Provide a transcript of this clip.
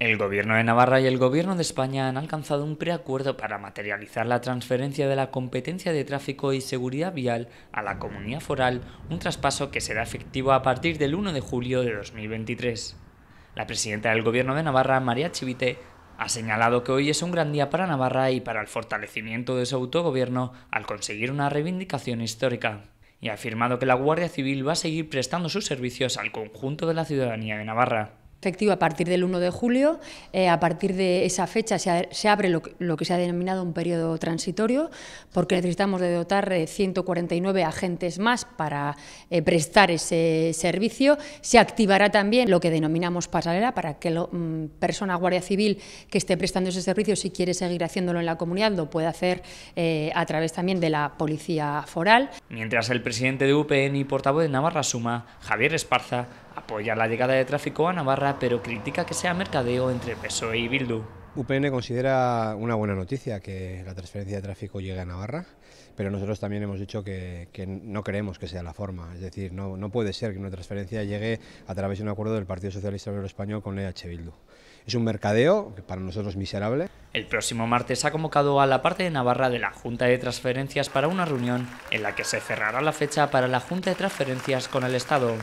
El Gobierno de Navarra y el Gobierno de España han alcanzado un preacuerdo para materializar la transferencia de la competencia de tráfico y seguridad vial a la comunidad foral, un traspaso que será efectivo a partir del 1 de julio de 2023. La presidenta del Gobierno de Navarra, María Chivite, ha señalado que hoy es un gran día para Navarra y para el fortalecimiento de su autogobierno al conseguir una reivindicación histórica, y ha afirmado que la Guardia Civil va a seguir prestando sus servicios al conjunto de la ciudadanía de Navarra efectivo a partir del 1 de julio. Eh, a partir de esa fecha se, abre lo que, se ha denominado un periodo transitorio, porque necesitamos de dotar 149 eh, agentes más para eh, prestar ese servicio. Se activará también lo que denominamos pasarela, para que la mm, persona guardia civil que esté prestando ese servicio, si quiere seguir haciéndolo en la comunidad, lo pueda hacer a través también de la policía foral. Mientras el presidente de UPN y portavoz de Navarra Suma, Javier Esparza, apoya la llegada de tráfico a Navarra, pero critica que sea mercadeo entre PSOE y Bildu. UPN considera una buena noticia que la transferencia de tráfico llegue a Navarra, pero nosotros también hemos dicho que, no creemos que sea la forma. Es decir, no, puede ser que una transferencia llegue a través de un acuerdo del Partido Socialista Obrero Español con EH Bildu. Es un mercadeo, para nosotros miserable. El próximo martes ha convocado a la parte de Navarra de la Junta de Transferencias para una reunión en la que se cerrará la fecha para la Junta de Transferencias con el Estado.